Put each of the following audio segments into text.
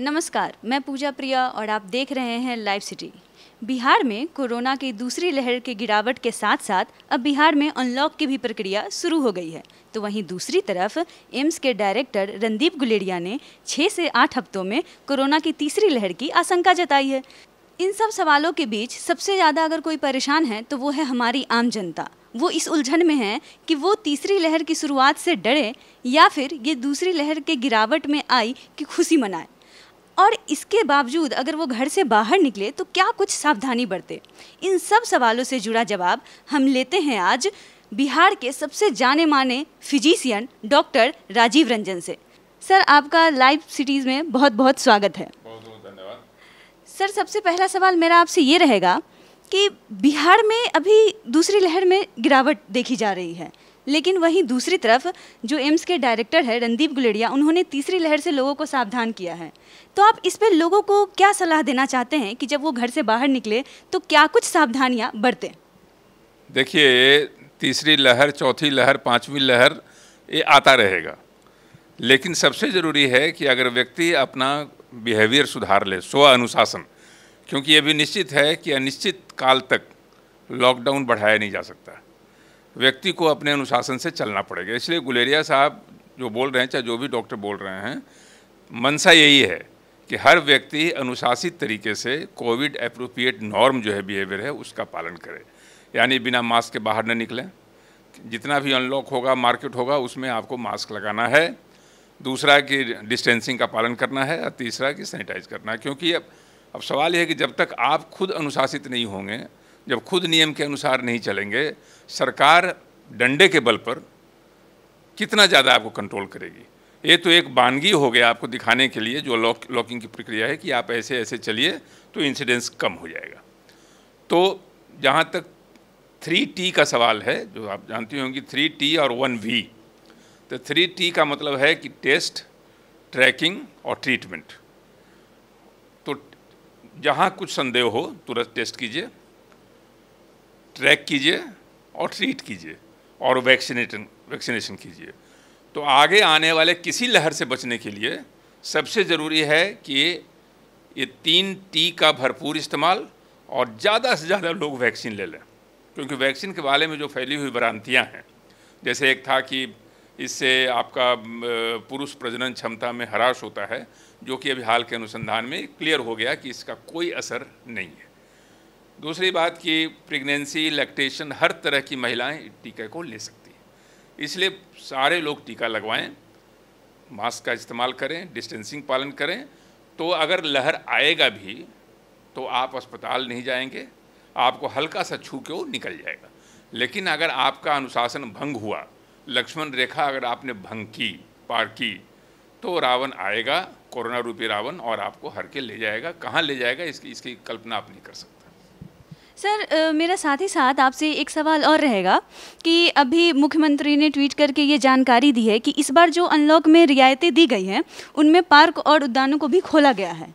नमस्कार मैं पूजा प्रिया और आप देख रहे हैं लाइव सिटी बिहार में कोरोना की दूसरी लहर के गिरावट के साथ साथ अब बिहार में अनलॉक की भी प्रक्रिया शुरू हो गई है तो वहीं दूसरी तरफ एम्स के डायरेक्टर रणदीप गुलेरिया ने छः से आठ हफ्तों में कोरोना की तीसरी लहर की आशंका जताई है इन सब सवालों के बीच सबसे ज़्यादा अगर कोई परेशान है तो वो है हमारी आम जनता वो इस उलझन में है कि वो तीसरी लहर की शुरुआत से डरे या फिर ये दूसरी लहर के गिरावट में आई कि खुशी मनाए और इसके बावजूद अगर वो घर से बाहर निकले तो क्या कुछ सावधानी बरते इन सब सवालों से जुड़ा जवाब हम लेते हैं आज बिहार के सबसे जाने माने फिजिशियन डॉक्टर राजीव रंजन से सर आपका लाइव सिटीज़ में बहुत बहुत स्वागत है बहुत बहुत धन्यवाद सर सबसे पहला सवाल मेरा आपसे ये रहेगा कि बिहार में अभी दूसरी लहर में गिरावट देखी जा रही है लेकिन वहीं दूसरी तरफ जो एम्स के डायरेक्टर है रणदीप गुलेड़िया उन्होंने तीसरी लहर से लोगों को सावधान किया है तो आप इस पर लोगों को क्या सलाह देना चाहते हैं कि जब वो घर से बाहर निकले तो क्या कुछ सावधानियाँ बरतें देखिए तीसरी लहर चौथी लहर पाँचवीं लहर ये आता रहेगा लेकिन सबसे ज़रूरी है कि अगर व्यक्ति अपना बिहेवियर सुधार ले स्व अनुशासन क्योंकि ये भी निश्चित है कि अनिश्चित काल तक लॉकडाउन बढ़ाया नहीं जा सकता व्यक्ति को अपने अनुशासन से चलना पड़ेगा इसलिए गुलेरिया साहब जो बोल रहे हैं चाहे जो भी डॉक्टर बोल रहे हैं मनसा यही है कि हर व्यक्ति अनुशासित तरीके से कोविड अप्रोप्रिएट नॉर्म जो है बिहेवियर है उसका पालन करे यानी बिना मास्क के बाहर न निकलें जितना भी अनलॉक होगा मार्केट होगा उसमें आपको मास्क लगाना है दूसरा कि डिस्टेंसिंग का पालन करना है और तीसरा कि सैनिटाइज करना है क्योंकि अब अब सवाल यह है कि जब तक आप खुद अनुशासित नहीं होंगे जब खुद नियम के अनुसार नहीं चलेंगे सरकार डंडे के बल पर कितना ज़्यादा आपको कंट्रोल करेगी ये तो एक बानगी हो गया आपको दिखाने के लिए जो लॉक लॉकिंग की प्रक्रिया है कि आप ऐसे ऐसे चलिए तो इंसिडेंस कम हो जाएगा तो जहाँ तक थ्री टी का सवाल है जो आप जानती होंगी थ्री टी और वन वी तो थ्री टी का मतलब है कि टेस्ट ट्रैकिंग और ट्रीटमेंट तो जहाँ कुछ संदेह हो तुरंत टेस्ट कीजिए ट्रैक कीजिए और ट्रीट कीजिए और वैक्सीनेटन वैक्सीनेशन कीजिए तो आगे आने वाले किसी लहर से बचने के लिए सबसे ज़रूरी है कि ये तीन टी का भरपूर इस्तेमाल और ज़्यादा से ज़्यादा लोग वैक्सीन ले लें क्योंकि वैक्सीन के बारे में जो फैली हुई भ्रांतियाँ हैं जैसे एक था कि इससे आपका पुरुष प्रजनन क्षमता में हराश होता है जो कि अभी हाल के अनुसंधान में क्लियर हो गया कि इसका कोई असर नहीं है दूसरी बात कि प्रेगनेंसी लैक्टेशन हर तरह की महिलाएं टीके को ले सकती हैं इसलिए सारे लोग टीका लगवाएं मास्क का इस्तेमाल करें डिस्टेंसिंग पालन करें तो अगर लहर आएगा भी तो आप अस्पताल नहीं जाएंगे आपको हल्का सा छू के वो निकल जाएगा लेकिन अगर आपका अनुशासन भंग हुआ लक्ष्मण रेखा अगर आपने भंग की पार की तो रावण आएगा कोरोना रूपी रावण और आपको हर के ले जाएगा कहाँ ले जाएगा इसकी इसकी कल्पना आप नहीं कर सकते सर मेरा साथ ही साथ आपसे एक सवाल और रहेगा कि अभी मुख्यमंत्री ने ट्वीट करके ये जानकारी दी है कि इस बार जो अनलॉक में रियायतें दी गई हैं उनमें पार्क और उद्यानों को भी खोला गया है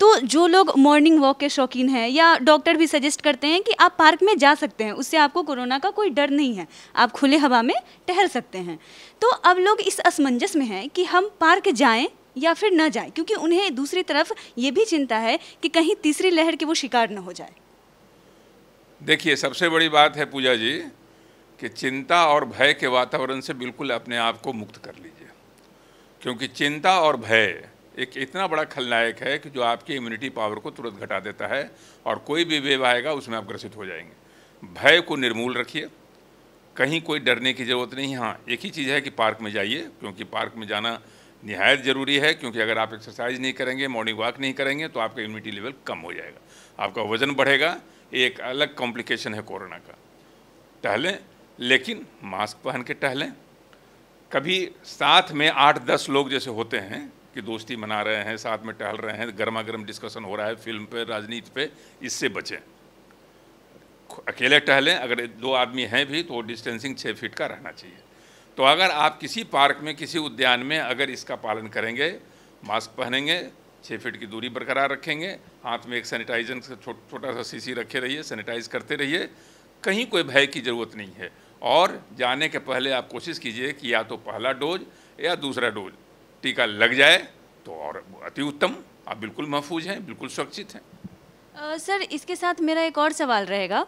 तो जो लोग मॉर्निंग वॉक के शौकीन हैं या डॉक्टर भी सजेस्ट करते हैं कि आप पार्क में जा सकते हैं उससे आपको कोरोना का कोई डर नहीं है आप खुले हवा में टहल सकते हैं तो अब लोग इस असमंजस में हैं कि हम पार्क जाएँ या फिर ना जाए क्योंकि उन्हें दूसरी तरफ ये भी चिंता है कि कहीं तीसरी लहर के वो शिकार ना हो जाए देखिए सबसे बड़ी बात है पूजा जी कि चिंता और भय के वातावरण से बिल्कुल अपने आप को मुक्त कर लीजिए क्योंकि चिंता और भय एक इतना बड़ा खलनायक है कि जो आपकी इम्यूनिटी पावर को तुरंत घटा देता है और कोई भी वेव आएगा उसमें आप ग्रसित हो जाएंगे भय को निर्मूल रखिए कहीं कोई डरने की ज़रूरत नहीं हाँ एक ही चीज़ है कि पार्क में जाइए क्योंकि पार्क में जाना नहायत ज़रूरी है क्योंकि अगर आप एक्सरसाइज नहीं करेंगे मॉर्निंग वॉक नहीं करेंगे तो आपका इम्यूनिटी लेवल कम हो जाएगा आपका वज़न बढ़ेगा एक अलग कॉम्प्लिकेशन है कोरोना का टहलें लेकिन मास्क पहन के टहलें कभी साथ में आठ दस लोग जैसे होते हैं कि दोस्ती मना रहे हैं साथ में टहल रहे हैं गर्मा गर्म डिस्कशन हो रहा है फिल्म पे राजनीति पे इससे बचें अकेले टहलें अगर दो आदमी हैं भी तो डिस्टेंसिंग छः फीट का रहना चाहिए तो अगर आप किसी पार्क में किसी उद्यान में अगर इसका पालन करेंगे मास्क पहनेंगे छः फीट की दूरी बरकरार रखेंगे हाथ में एक सैनिटाइजर से छो, छोटा सा सीसी रखे रहिए सैनिटाइज करते रहिए कहीं कोई भय की ज़रूरत नहीं है और जाने के पहले आप कोशिश कीजिए कि या तो पहला डोज या दूसरा डोज टीका लग जाए तो और अति उत्तम आप बिल्कुल महफूज हैं बिल्कुल सुरक्षित हैं सर इसके साथ मेरा एक और सवाल रहेगा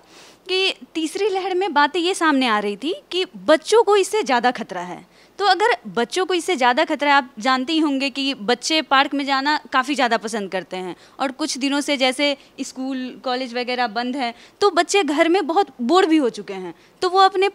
कि तीसरी लहर में बातें ये सामने आ रही थी कि बच्चों को इससे ज़्यादा खतरा है तो अगर बच्चों को इससे ज़्यादा खतरा आप जानते ही होंगे कि बच्चे पार्क में जाना काफ़ी ज़्यादा पसंद करते हैं और कुछ दिनों से जैसे स्कूल कॉलेज वगैरह बंद है तो बच्चे घर में बहुत बोर भी हो चुके हैं तो वो अपने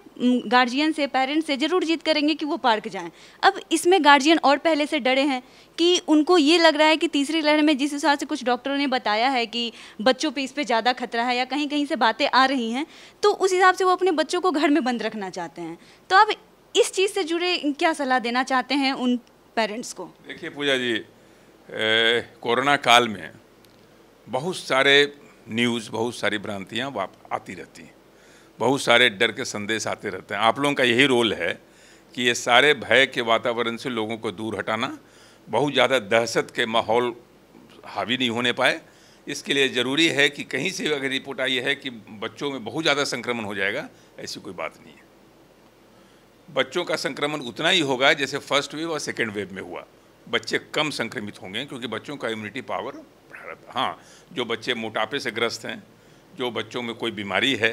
गार्जियन से पेरेंट्स से ज़रूर जीत करेंगे कि वो पार्क जाएँ अब इसमें गार्जियन और पहले से डरे हैं कि उनको ये लग रहा है कि तीसरी लहर में जिस हिसाब से कुछ डॉक्टरों ने बताया है कि बच्चों पे इस पर ज़्यादा खतरा है या कहीं कहीं से बातें आ रही हैं तो उस हिसाब से वो अपने बच्चों को घर में बंद रखना चाहते हैं तो अब इस चीज़ से जुड़े क्या सलाह देना चाहते हैं उन पेरेंट्स को देखिए पूजा जी कोरोना काल में बहुत सारे न्यूज़ बहुत सारी भ्रांतियाँ आती रहती हैं बहुत सारे डर के संदेश आते रहते हैं आप लोगों का यही रोल है कि ये सारे भय के वातावरण से लोगों को दूर हटाना बहुत ज़्यादा दहशत के माहौल हावी नहीं होने पाए इसके लिए ज़रूरी है कि कहीं से अगर रिपोर्ट आई है कि बच्चों में बहुत ज़्यादा संक्रमण हो जाएगा ऐसी कोई बात नहीं है बच्चों का संक्रमण उतना ही होगा जैसे फर्स्ट वेव और सेकेंड वेव में हुआ बच्चे कम संक्रमित होंगे क्योंकि बच्चों का इम्यूनिटी पावर हाँ जो बच्चे मोटापे से ग्रस्त हैं जो बच्चों में कोई बीमारी है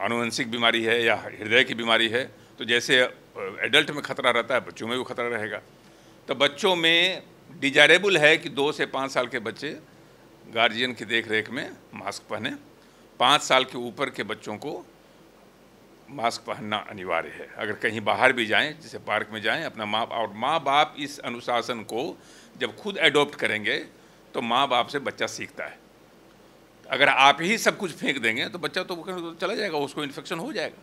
आनुवंशिक बीमारी है या हृदय की बीमारी है तो जैसे एडल्ट में खतरा रहता है बच्चों में भी खतरा रहेगा तो बच्चों में डिजायरेबल है कि दो से पाँच साल के बच्चे गार्जियन की देख रेख में मास्क पहने पाँच साल के ऊपर के बच्चों को मास्क पहनना अनिवार्य है अगर कहीं बाहर भी जाएं जैसे पार्क में जाएं अपना माँ और माँ बाप इस अनुशासन को जब खुद एडोप्ट करेंगे तो माँ बाप से बच्चा सीखता है अगर आप ही सब कुछ फेंक देंगे तो बच्चा तो, तो चला जाएगा उसको इन्फेक्शन हो जाएगा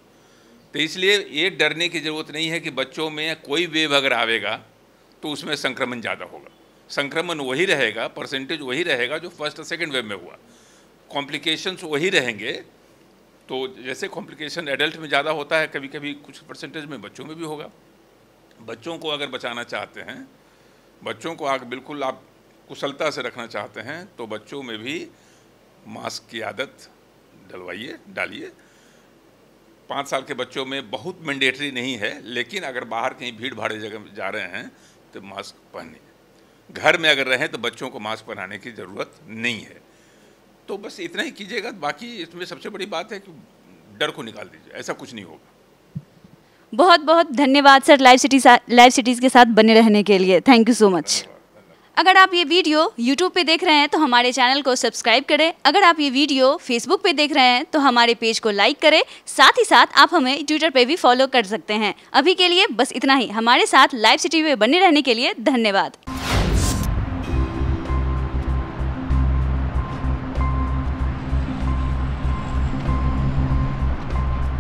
तो इसलिए ये डरने की ज़रूरत नहीं है कि बच्चों में कोई वेव अगर आवेगा तो उसमें संक्रमण ज़्यादा होगा संक्रमण वही रहेगा परसेंटेज वही रहेगा जो फर्स्ट और सेकेंड वेव में हुआ कॉम्प्लिकेशंस वही रहेंगे तो जैसे कॉम्प्लिकेशन एडल्ट में ज़्यादा होता है कभी कभी कुछ परसेंटेज में बच्चों में भी होगा बच्चों को अगर बचाना चाहते हैं बच्चों को आग बिल्कुल आप कुशलता से रखना चाहते हैं तो बच्चों में भी मास्क की आदत डलवाइए डालिए पाँच साल के बच्चों में बहुत मैंडेटरी नहीं है लेकिन अगर बाहर कहीं भीड़ भाड़े जगह जा रहे हैं तो मास्क पहनिए घर में अगर रहें तो बच्चों को मास्क पहनाने की ज़रूरत नहीं है तो बस इतना ही कीजिएगा बाकी इसमें सबसे बड़ी बात है कि डर को निकाल दीजिए ऐसा कुछ नहीं होगा बहुत बहुत धन्यवाद sir live city live cities के साथ बने रहने के लिए थैंक यू सो मच अगर आप ये वीडियो YouTube पे देख रहे हैं तो हमारे चैनल को सब्सक्राइब करें अगर आप ये वीडियो Facebook पे देख रहे हैं तो हमारे पेज को लाइक करें साथ ही साथ आप हमें ट्विटर पे भी फॉलो कर सकते हैं अभी के लिए बस इतना ही हमारे साथ लाइव सिटी में बने रहने के लिए धन्यवाद